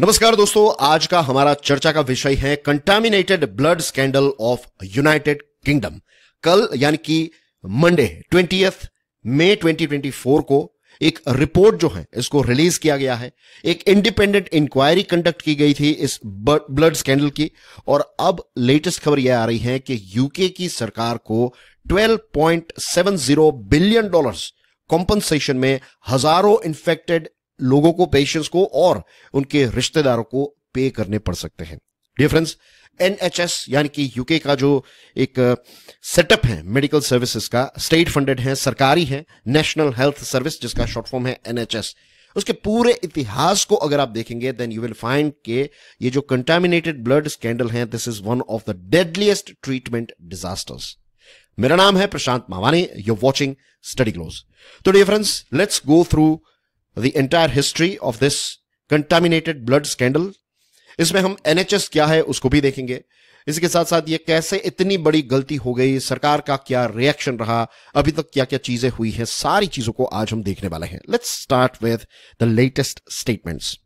नमस्कार दोस्तों आज का हमारा चर्चा का विषय है contaminated blood scandal of United Kingdom कल यानी कि मंडे ट्वेंटी मई 2024 को एक रिपोर्ट जो है इसको रिलीज किया गया है एक इंडिपेंडेंट इंक्वायरी कंडक्ट की गई थी इस ब्लड स्कैंडल की और अब लेटेस्ट खबर यह आ रही है कि यूके की सरकार को 12.70 बिलियन डॉलर्स कॉम्पनसेशन में हजारों इन्फेक्टेड लोगों को पेशेंट्स को और उनके रिश्तेदारों को पे करने पड़ सकते हैं डियर फ्रेंड्स एनएचएस यानी कि यूके का जो एक सेटअप है मेडिकल सर्विसेज का स्टेट फंडेड है सरकारी है नेशनल हेल्थ सर्विस जिसका शॉर्ट फॉर्म है एनएचएस उसके पूरे इतिहास को अगर आप देखेंगे देन यू विल फाइंड के ये जो कंटेमिनेटेड ब्लड स्कैंडल है this is one of the deadliest treatment disasters मेरा नाम है Prashant Mavani you watching study close तो dear friends let's go through the entire history of this contaminated blood scandal इसमें हम एनएचएस क्या है उसको भी देखेंगे इसके साथ साथ ये कैसे इतनी बड़ी गलती हो गई सरकार का क्या रिएक्शन रहा अभी तक क्या क्या चीजें हुई हैं सारी चीजों को आज हम देखने वाले हैं let's start with the latest statements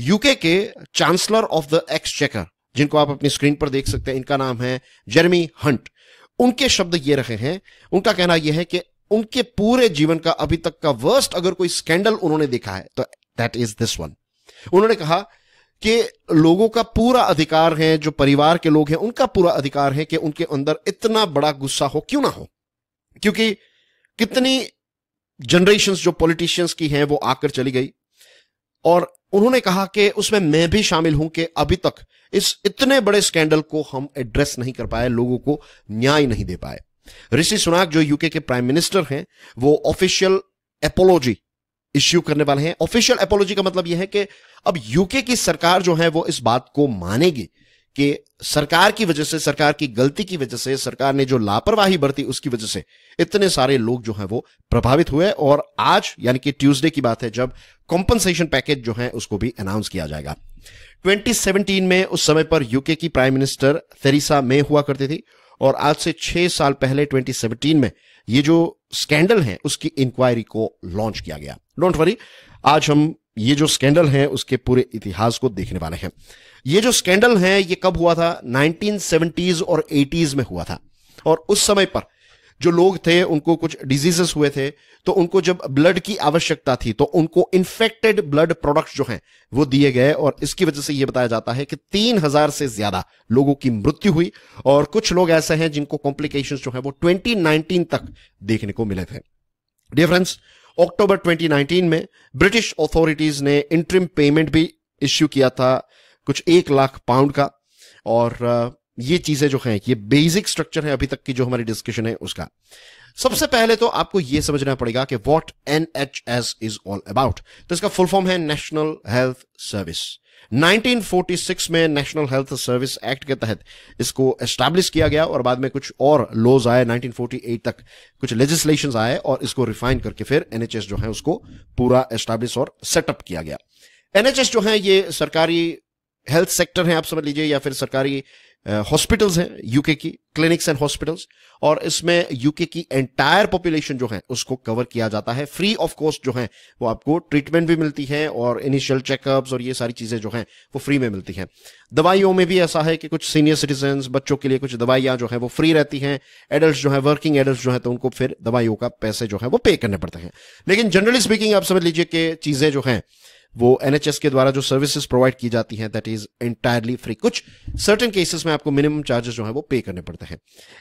UK के चांसलर ऑफ द एक्सचेकर जिनको आप अपनी स्क्रीन पर देख सकते हैं इनका नाम है जेरमी हंट उनके शब्द ये रहे हैं उनका कहना यह है कि उनके पूरे जीवन का अभी तक का वर्स्ट अगर कोई स्कैंडल उन्होंने देखा है तो दैट इज दिस वन उन्होंने कहा कि लोगों का पूरा अधिकार है जो परिवार के लोग हैं उनका पूरा अधिकार है कि उनके अंदर इतना बड़ा गुस्सा हो क्यों ना हो क्योंकि कितनी जनरेशन जो पॉलिटिशियंस की हैं वो आकर चली गई और उन्होंने कहा कि उसमें मैं भी शामिल हूं कि अभी तक इस इतने बड़े स्कैंडल को हम एड्रेस नहीं कर पाए लोगों को न्याय नहीं दे पाए ऋषि सुनाक जो यूके के प्राइम मिनिस्टर हैं वो ऑफिशियल एपोलॉजी इश्यू करने वाले हैं ऑफिशियल एपोलॉजी का मतलब यह है कि अब यूके की सरकार जो है वो इस बात को मानेगी कि सरकार की वजह से सरकार की गलती की वजह से सरकार ने जो लापरवाही बरती उसकी वजह से इतने सारे लोग जो हैं वो प्रभावित हुए और आज यानी कि ट्यूसडे की बात है जब कॉम्पनसेशन पैकेज जो है उसको भी अनाउंस किया जाएगा 2017 में उस समय पर यूके की प्राइम मिनिस्टर थेरिसा मे हुआ करती थी और आज से छह साल पहले 2017 में ये जो स्कैंडल है उसकी इंक्वायरी को लॉन्च किया गया डोंट वरी आज हम ये जो स्कैंडल है उसके पूरे इतिहास को देखने वाले हैं ये जो स्कैंडल है ये कब हुआ था 1970s और 80s में हुआ था और उस समय पर जो लोग थे उनको कुछ डिजीजेस हुए थे तो उनको जब ब्लड की आवश्यकता थी तो उनको इन्फेक्टेड ब्लड प्रोडक्ट्स जो हैं वो दिए गए और इसकी वजह से ये बताया जाता है कि तीन हजार से ज्यादा लोगों की मृत्यु हुई और कुछ लोग ऐसे हैं जिनको कॉम्प्लिकेशन जो है वो ट्वेंटी तक देखने को मिले थे डिफरेंस ऑक्टोबर अक्टूबर 2019 में ब्रिटिश अथॉरिटीज ने इंट्रिम पेमेंट भी इश्यू किया था कुछ एक लाख पाउंड का और ये चीजें जो हैं ये बेसिक स्ट्रक्चर है अभी तक की जो हमारी डिस्कशन है उसका सबसे पहले तो आपको यह समझना पड़ेगा कि what N H S is all about तो इसका फुल फॉर्म है नेशनल हेल्थ सर्विस 1946 में नेशनल हेल्थ सर्विस एक्ट के तहत इसको एस्टैब्लिश किया गया और बाद में कुछ और लॉज आए 1948 तक कुछ लेजिस्लेशन आए और इसको रिफाइन करके फिर एनएचएस जो है उसको पूरा एस्टैब्लिश और सेटअप किया गया एनएचएस जो है ये सरकारी हेल्थ सेक्टर है आप समझ लीजिए या फिर सरकारी हॉस्पिटल्स हैं यूके की क्लिनिक्स एंड हॉस्पिटल्स और इसमें यूके की एंटायर पॉपुलेशन जो है उसको कवर किया जाता है फ्री ऑफ कॉस्ट जो है वो आपको ट्रीटमेंट भी मिलती है और इनिशियल चेकअप्स और ये सारी चीज़ें जो हैं वो फ्री में मिलती हैं दवाइयों में भी ऐसा है कि कुछ सीनियर सिटीजन बच्चों के लिए कुछ दवाइयां जो है वो फ्री रहती हैं एडल्ट जो है वर्किंग एडल्ट जो है तो उनको फिर दवाइयों का पैसे जो है वो पे करने पड़ते हैं लेकिन जनरली स्पीकिंग आप समझ लीजिए कि चीज़ें जो हैं वो एनएचएस के द्वारा जो सर्विसेज प्रोवाइड की जाती हैं दैट इज एंटायरली फ्री कुछ सर्टन केसेस में आपको मिनिमम चार्जेस जो है वो पे करने पड़ते हैं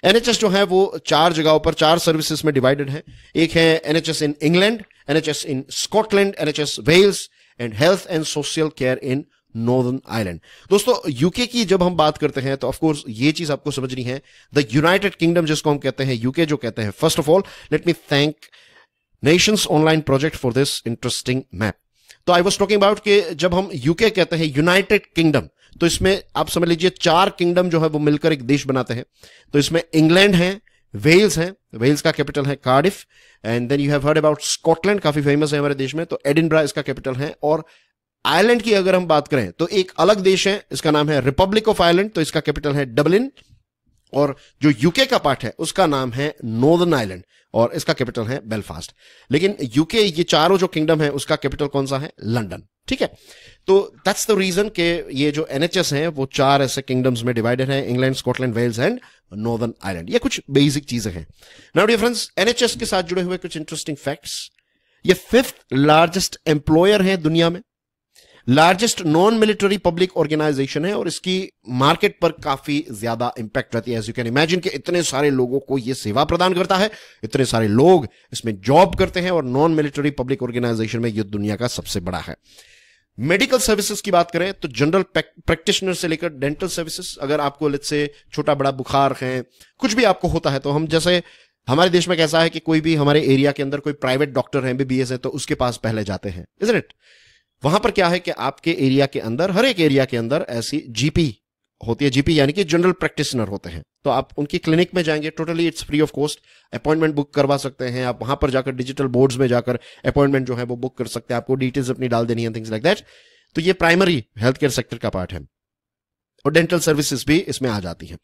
एनएचएस जो है वो चार जगहों पर चार सर्विसेज में डिवाइडेड है एक है NHS in England NHS in Scotland NHS Wales and health and social care in Northern Ireland दोस्तों यूके की जब हम बात करते हैं तो ऑफकोर्स ये चीज आपको समझनी है द यूनाइटेड किंगडम जिसको हम कहते हैं यूके जो कहते हैं first of all let me thank nations online project for this interesting map तो आई वॉज टॉकिंग अबाउट कि जब हम यूके कहते हैं यूनाइटेड किंगडम तो इसमें आप समझ लीजिए चार किंगडम जो है वो मिलकर एक देश बनाते हैं तो इसमें इंग्लैंड है वेल्स है वेल्स का कैपिटल है Cardiff and then you have heard about Scotland काफी फेमस है हमारे देश में तो एडिनब्रा इसका कैपिटल है और आयरलैंड की अगर हम बात करें तो एक अलग देश है इसका नाम है रिपब्लिक ऑफ आयरलैंड तो इसका कैपिटल है डबलिन और जो यूके का पार्ट है उसका नाम है नॉर्दर्न आइलैंड और इसका कैपिटल है बेलफास्ट लेकिन यूके ये चारों जो किंगडम है उसका कैपिटल कौन सा है लंडन ठीक है तो दैट्स द रीजन के ये जो एनएचएस हैं वो चार ऐसे किंगडम्स में डिवाइडेड हैं England Scotland Wales and Northern Ireland ये कुछ बेसिक चीजें हैं नाउ डियर फ्रेंड्स एनएचएस के साथ जुड़े हुए कुछ इंटरेस्टिंग फैक्ट्स ये फिफ्थ लार्जेस्ट एम्प्लॉयर है दुनिया में largest non military public organisation है और इसकी मार्केट पर काफी ज्यादा इंपैक्ट रहती है एज यू कैन इमेजिन कि इतने सारे लोगों को यह सेवा प्रदान करता है इतने सारे लोग इसमें जॉब करते हैं और नॉन मिलिट्री पब्लिक ऑर्गेनाइजेशन में ये दुनिया का सबसे बड़ा है मेडिकल सर्विसेज की बात करें तो जनरल प्रैक्टिशनर से लेकर डेंटल सर्विसेज अगर आपको लिट से छोटा बड़ा बुखार है कुछ भी आपको होता है तो हम जैसे हमारे देश में कैसा है कि कोई भी हमारे एरिया के अंदर कोई प्राइवेट डॉक्टर है एमबीबीएस है तो उसके पास पहले जाते हैं इज इट वहां पर क्या है कि आपके एरिया के अंदर हर एक एरिया के अंदर ऐसी जीपी होती है जीपी यानी कि जनरल प्रैक्टिशनर होते हैं तो आप उनकी क्लिनिक में जाएंगे totally it's free of cost appointment book करवा सकते हैं आप वहां पर जाकर डिजिटल बोर्ड्स में जाकर अपॉइंटमेंट जो है वो बुक कर सकते हैं आपको डिटेल्स अपनी डाल देनी है थिंग्स लाइक दैट तो ये प्राइमरी हेल्थ केयर सेक्टर का पार्ट है और डेंटल सर्विसेज भी इसमें आ जाती है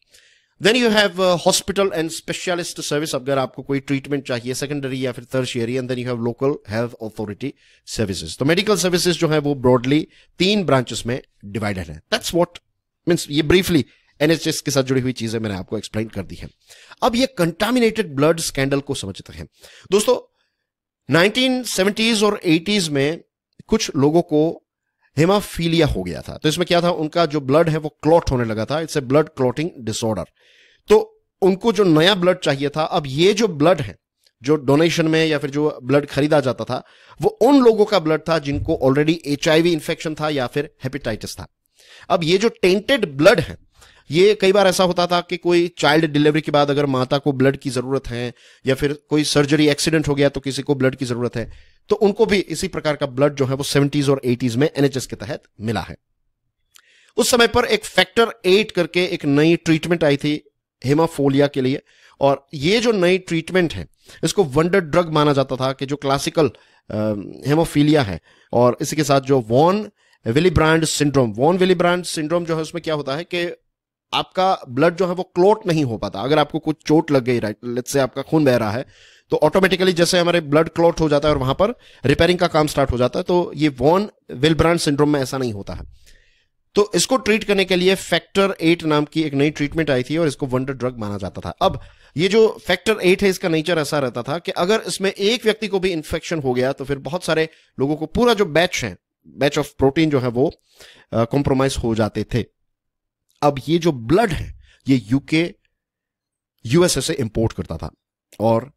then you have hospital and specialist service अगर आपको कोई ट्रीटमेंट चाहिए सेकेंडरी या फिर tertiary and then you have local health authority services तो मेडिकल सर्विसेज जो है वो ब्रॉडली तीन ब्रांचेस में डिवाइडेड है दैट्स वॉट मीन्स ये ब्रीफली एनएचएस के साथ जुड़ी हुई चीजें मैंने आपको एक्सप्लेन कर दी है अब ये कंटामिनेटेड ब्लड स्कैंडल को समझते हैं दोस्तों 1970s और 80s में कुछ लोगों को हेमाफीलिया हो गया था तो इसमें क्या था उनका जो ब्लड है वो क्लॉट होने लगा था it's a blood clotting disorder तो उनको जो नया ब्लड चाहिए था अब ये जो ब्लड है जो डोनेशन में या फिर जो ब्लड खरीदा जाता था वो उन लोगों का ब्लड था जिनको ऑलरेडी एच इन्फेक्शन था या फिर हेपेटाइटिस था अब ये जो टेंटेड ब्लड है ये कई बार ऐसा होता था कि कोई चाइल्ड डिलीवरी के बाद अगर माता को ब्लड की जरूरत है या फिर कोई सर्जरी एक्सीडेंट हो गया तो किसी को ब्लड की जरूरत है तो उनको भी इसी प्रकार का ब्लड जो है वो सेवेंटीज और एटीज में एनएचएस के तहत मिला है उस समय पर एक फैक्टर एट करके एक नई ट्रीटमेंट आई थी हेमाफोलिया के लिए और ये जो नई ट्रीटमेंट है इसको वंडर ड्रग माना जाता था कि जो क्लासिकल हेमोफीलिया है और इसी के साथ जो von Willebrand syndrome von Willebrand syndrome जो है उसमें क्या होता है कि आपका ब्लड जो है वो क्लोट नहीं हो पाता अगर आपको कुछ चोट लग गई राइट से आपका खून बह रहा है तो ऑटोमेटिकली जैसे हमारे ब्लड क्लॉट हो जाता है और वहां पर रिपेयरिंग का काम स्टार्ट हो जाता है तो ये वॉन विलब्रांड सिंड्रोम में ऐसा नहीं होता है तो इसको ट्रीट करने के लिए फैक्टर एट नाम की एक नई ट्रीटमेंट आई थी और इसको वंडर ड्रग माना जाता था अब ये जो फैक्टर एट है इसका नेचर ऐसा रहता था कि अगर इसमें एक व्यक्ति को भी इंफेक्शन हो गया तो फिर बहुत सारे लोगों को पूरा जो बैच है बैच ऑफ प्रोटीन जो है वो कॉम्प्रोमाइज हो जाते थे अब ये जो ब्लड है ये यूके यूएसए से इंपोर्ट करता था और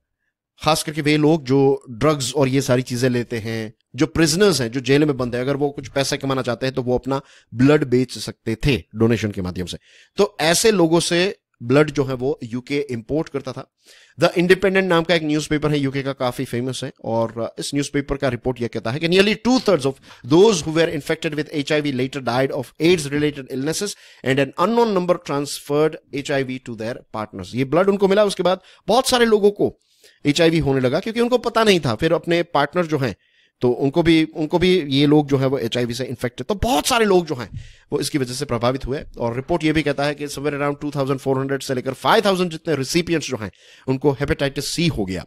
खास करके वे लोग जो ड्रग्स और ये सारी चीजें लेते हैं जो प्रिजनर्स हैं जो जेल में बंद है अगर वो कुछ पैसा कमाना चाहते हैं तो वो अपना ब्लड बेच सकते थे डोनेशन के माध्यम से तो ऐसे लोगों से ब्लड जो है वो यूके इंपोर्ट करता था द इंडिपेंडेंट नाम का एक न्यूज़पेपर है यूके का काफी फेमस है और इस न्यूज़पेपर का रिपोर्ट यह कहता है कि nearly two thirds of those who were infected with H later died of AIDS related illnesses and an unknown number transferred H I V to their partners ये ब्लड उनको मिला उसके बाद बहुत सारे लोगों को एच होने लगा क्योंकि उनको पता नहीं था फिर अपने पार्टनर जो हैं तो उनको भी उनको भी ये लोग जो है वो एच से इन्फेक्टेड तो बहुत सारे लोग जो हैं वो इसकी वजह से प्रभावित हुए और रिपोर्ट ये भी कहता है कि सवेर अराउंड 2400 से लेकर 5000 जितने रिसिपियंट्स जो हैं उनको हेपेटाइटिस सी हो गया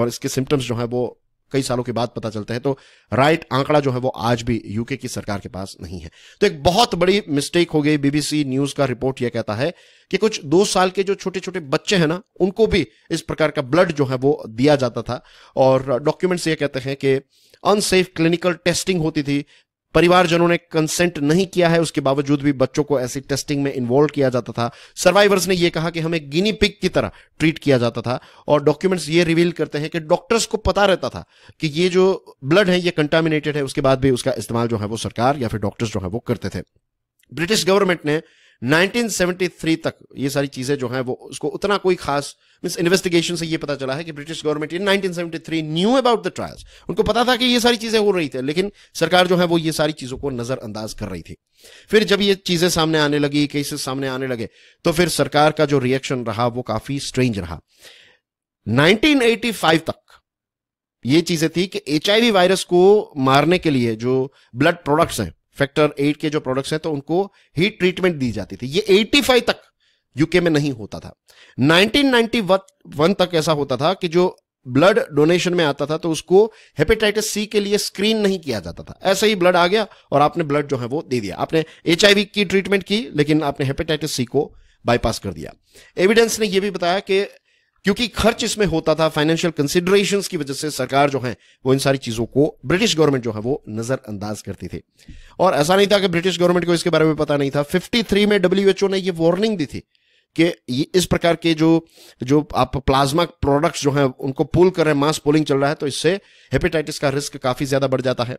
और इसके सिम्टम्स जो हैं वो कई सालों के बाद पता चलता है तो राइट आंकड़ा जो है वो आज भी यूके की सरकार के पास नहीं है तो एक बहुत बड़ी मिस्टेक हो गई बीबीसी न्यूज का रिपोर्ट यह कहता है कि कुछ दो साल के जो छोटे छोटे बच्चे हैं ना उनको भी इस प्रकार का ब्लड जो है वो दिया जाता था और डॉक्यूमेंट्स ये कहते हैं कि अनसेफ क्लिनिकल टेस्टिंग होती थी परिवारजनों ने कंसेंट नहीं किया है उसके बावजूद भी बच्चों को ऐसी टेस्टिंग में इन्वॉल्व किया जाता था सर्वाइवर्स ने यह कहा कि हमें गिनी पिक की तरह ट्रीट किया जाता था और डॉक्यूमेंट्स ये रिवील करते हैं कि डॉक्टर्स को पता रहता था कि ये जो ब्लड है ये कंटामिनेटेड है उसके बाद भी उसका इस्तेमाल जो है वो सरकार या फिर डॉक्टर्स जो है वो करते थे ब्रिटिश गवर्नमेंट ने 1973 तक ये सारी चीजें जो हैं वो उसको उतना कोई खास मीन इन्वेस्टिगेशन से ये पता चला है कि British government in 1973 knew about the trials उनको पता था कि ये सारी चीजें हो रही थी लेकिन सरकार जो है वो ये सारी चीजों को नजरअंदाज कर रही थी फिर जब ये चीजें सामने आने लगी केसेस सामने आने लगे तो फिर सरकार का जो रिएक्शन रहा वो काफी स्ट्रेंज रहा नाइनटीन तक ये चीजें थी कि एच वायरस को मारने के लिए जो ब्लड प्रोडक्ट्स हैं फैक्टर एट के जो प्रोडक्ट्स हैं तो उनको हीट ट्रीटमेंट दी जाती थी ये 85 तक यूके में नहीं होता था 1991 तक ऐसा होता था कि जो ब्लड डोनेशन में आता था तो उसको हेपेटाइटिस सी के लिए स्क्रीन नहीं किया जाता था ऐसे ही ब्लड आ गया और आपने ब्लड जो है वो दे दिया आपने एच की ट्रीटमेंट की लेकिन आपने हेपेटाइटिस सी को बाईपास कर दिया एविडेंस ने यह भी बताया कि क्योंकि खर्च इसमें होता था फाइनेंशियल कंसिडरेशन की वजह से सरकार जो है वो इन सारी चीजों को ब्रिटिश गवर्नमेंट जो है वो नजरअंदाज करती थी और ऐसा नहीं था कि ब्रिटिश गवर्नमेंट को इसके बारे में पता नहीं था 53 में डब्ल्यू ने ये वार्निंग दी थी कि इस प्रकार के जो जो आप प्लाज्मा प्रोडक्ट्स जो हैं उनको पुल कर रहे हैं मास पुलिंग चल रहा है तो इससे हेपेटाइटिस का रिस्क काफी ज्यादा बढ़ जाता है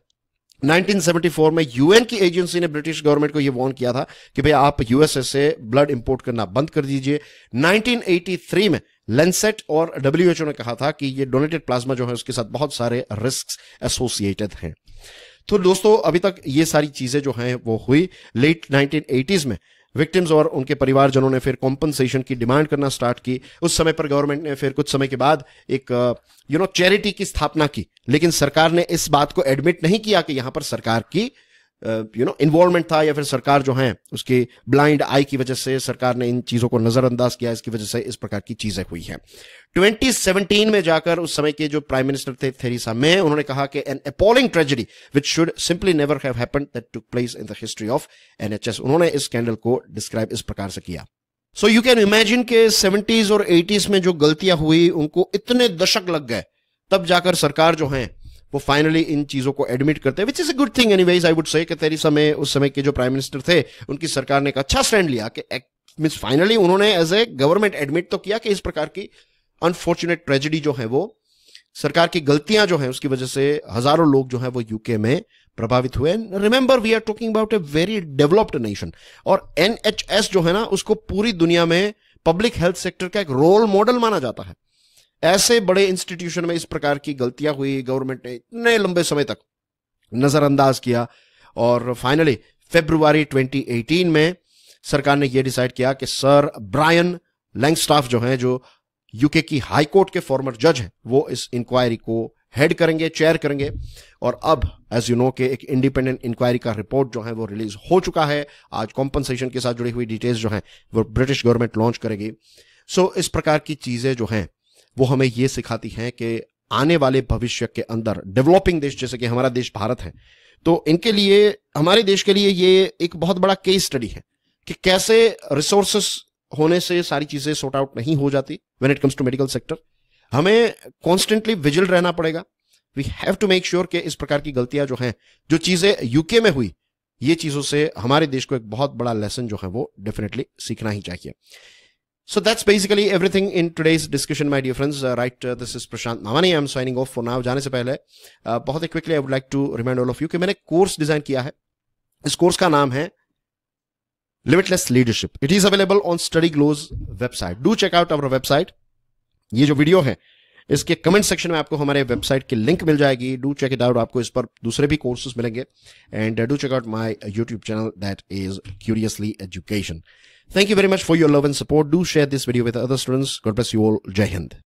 1974 में यूएन की एजेंसी ने ब्रिटिश गवर्नमेंट को यह वार्न किया था कि भाई आप यूएसए से ब्लड इंपोर्ट करना बंद कर दीजिए 1983 में लेंसेट और डब्ल्यूएचओ ने कहा था कि ये डोनेटेड प्लाज्मा जो है उसके साथ बहुत सारे रिस्क एसोसिएटेड हैं तो दोस्तों अभी तक ये सारी चीजें जो हैं वो हुई लेट 1980s में विक्टिम्स और उनके परिवारजनों ने फिर कॉम्पनसेशन की डिमांड करना स्टार्ट की उस समय पर गवर्नमेंट ने फिर कुछ समय के बाद एक यू नो चैरिटी की स्थापना की लेकिन सरकार ने इस बात को एडमिट नहीं किया कि यहां पर सरकार की यू नो इन्वॉल्वमेंट था या फिर सरकार जो है उसकी ब्लाइंड आई की वजह से सरकार ने इन चीजों को नजरअंदाज किया इसकी वजह से इस प्रकार की चीजें हुई हैं 2017 में जाकर उस समय के जो प्राइम मिनिस्टर थे थेरीसा मे उन्होंने कहा कि an appalling tragedy which should simply never have happen that took place in the history of NHS उन्होंने इस स्कैंडल को डिस्क्राइब इस प्रकार से किया सो यू कैन इमेजिन के सेवेंटीज और एटीज में जो गलतियां हुई उनको इतने दशक लग गए तब जाकर सरकार जो है वो फाइनली इन चीज़ों को एडमिट करते हैं which is a good thing anyways ways I would say कि तेरी समय उस समय के जो प्राइम मिनिस्टर थे उनकी सरकार ने एक अच्छा स्टैंड लिया कि मीन्स फाइनली उन्होंने एज ए गवर्नमेंट एडमिट तो किया कि इस प्रकार की अनफॉर्चुनेट ट्रेजिडी जो है वो सरकार की गलतियां जो हैं उसकी वजह से हजारों लोग जो हैं वो यूके में प्रभावित हुए remember we are talking about a very developed nation और एनएचएस जो है ना उसको पूरी दुनिया में पब्लिक हेल्थ सेक्टर का एक रोल मॉडल माना जाता है ऐसे बड़े इंस्टीट्यूशन में इस प्रकार की गलतियां हुई गवर्नमेंट ने इतने लंबे समय तक नजरअंदाज किया और फाइनली फेब्रुवरी 2018 में सरकार ने यह डिसाइड किया कि सर ब्रायन लैंगस्टाफ जो हैं जो यूके की हाई कोर्ट के फॉर्मर जज हैं वो इस इंक्वायरी को हेड करेंगे चेयर करेंगे और अब एज यू नो के एक इंडिपेंडेंट इंक्वायरी का रिपोर्ट जो है वो रिलीज हो चुका है आज कॉम्पनसेशन के साथ जुड़ी हुई डिटेल्स जो हैं वो ब्रिटिश गवर्नमेंट लॉन्च करेगी सो so, इस प्रकार की चीजें जो हैं वो हमें ये सिखाती हैं कि आने वाले भविष्य के अंदर डेवलपिंग देश जैसे कि हमारा देश भारत है तो इनके लिए हमारे देश के लिए ये एक बहुत बड़ा केस स्टडी है कि कैसे रिसोर्सेस होने से सारी चीजें सॉर्ट आउट नहीं हो जाती when it comes to medical sector हमें कॉन्स्टेंटली विजिल रहना पड़ेगा we have to make sure कि इस प्रकार की गलतियां जो हैं जो चीजें यूके में हुई ये चीजों से हमारे देश को एक बहुत बड़ा लेसन जो है वो डेफिनेटली सीखना ही चाहिए So that's basically everything in today's discussion, my dear friends. Uh, right, uh, this is Prashant Mamani. I'm signing off for now. जाने से पहले uh, quickly, I would like to remind all of you of you course design kiya hai. किया course ka naam hai Limitless Leadership. It is available on Study Glow's website. Do check out our website. Our website ये जो video है इसके comment section में आपको हमारे website की link मिल जाएगी डू चेक इट आउट आपको इस पर दूसरे भी कोर्सेज मिलेंगे and do check out my YouTube channel that is curiously education Thank you very much for your love and support. Do share this video with other students. God bless you all. Jai Hind.